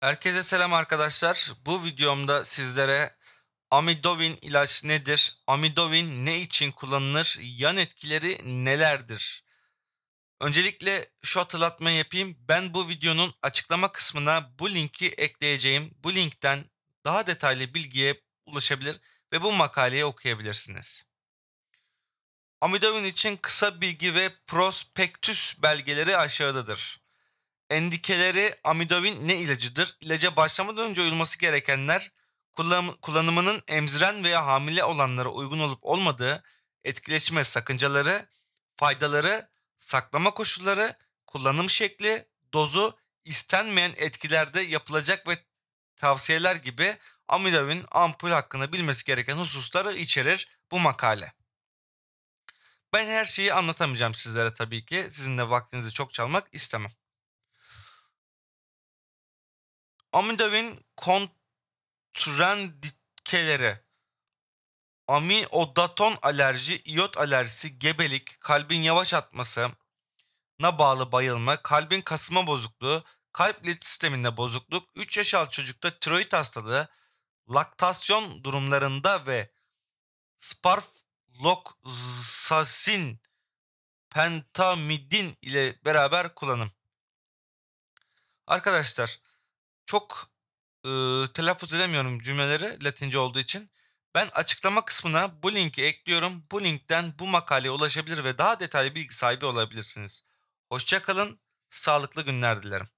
Herkese selam arkadaşlar. Bu videomda sizlere amidovin ilaç nedir? Amidovin ne için kullanılır? Yan etkileri nelerdir? Öncelikle şu hatırlatmayı yapayım. Ben bu videonun açıklama kısmına bu linki ekleyeceğim. Bu linkten daha detaylı bilgiye ulaşabilir ve bu makaleyi okuyabilirsiniz. Amidovin için kısa bilgi ve prospektüs belgeleri aşağıdadır. Endikeleri amidovin ne ilacıdır? İlaca başlamadan önce uyulması gerekenler kullanımının emziren veya hamile olanlara uygun olup olmadığı, etkileşme sakıncaları, faydaları, saklama koşulları, kullanım şekli, dozu, istenmeyen etkilerde yapılacak ve tavsiyeler gibi amidovin ampul hakkında bilmesi gereken hususları içerir bu makale. Ben her şeyi anlatamayacağım sizlere tabii ki. Sizin de vaktinizi çok çalmak istemem. Amidav'in kontrendikeleri amiodaton alerji, iot alerjisi, gebelik, kalbin yavaş atması, na bağlı bayılma, kalbin kasma bozukluğu, kalp ilet sisteminde bozukluk, 3 yaş altı çocukta tiroid hastalığı, laktasyon durumlarında ve sparfloksasin pentamidin ile beraber kullanım. Arkadaşlar çok e, telaffuz edemiyorum cümleleri Latince olduğu için. Ben açıklama kısmına bu linki ekliyorum. Bu linkten bu makaleye ulaşabilir ve daha detaylı bilgi sahibi olabilirsiniz. Hoşçakalın, sağlıklı günler dilerim.